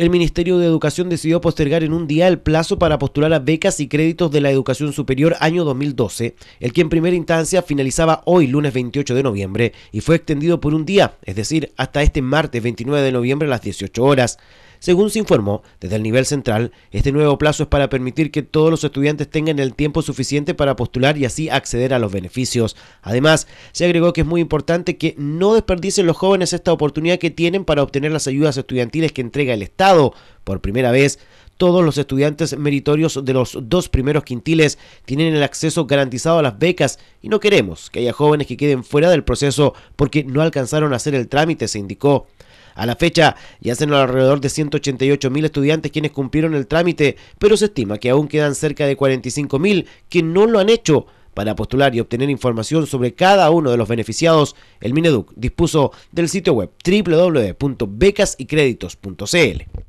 el Ministerio de Educación decidió postergar en un día el plazo para postular a becas y créditos de la educación superior año 2012, el que en primera instancia finalizaba hoy lunes 28 de noviembre y fue extendido por un día, es decir, hasta este martes 29 de noviembre a las 18 horas. Según se informó, desde el nivel central, este nuevo plazo es para permitir que todos los estudiantes tengan el tiempo suficiente para postular y así acceder a los beneficios. Además, se agregó que es muy importante que no desperdicien los jóvenes esta oportunidad que tienen para obtener las ayudas estudiantiles que entrega el Estado. Por primera vez, todos los estudiantes meritorios de los dos primeros quintiles tienen el acceso garantizado a las becas y no queremos que haya jóvenes que queden fuera del proceso porque no alcanzaron a hacer el trámite, se indicó. A la fecha ya son alrededor de 188.000 estudiantes quienes cumplieron el trámite, pero se estima que aún quedan cerca de 45.000 que no lo han hecho. Para postular y obtener información sobre cada uno de los beneficiados, el Mineduc dispuso del sitio web www.becasycreditos.cl.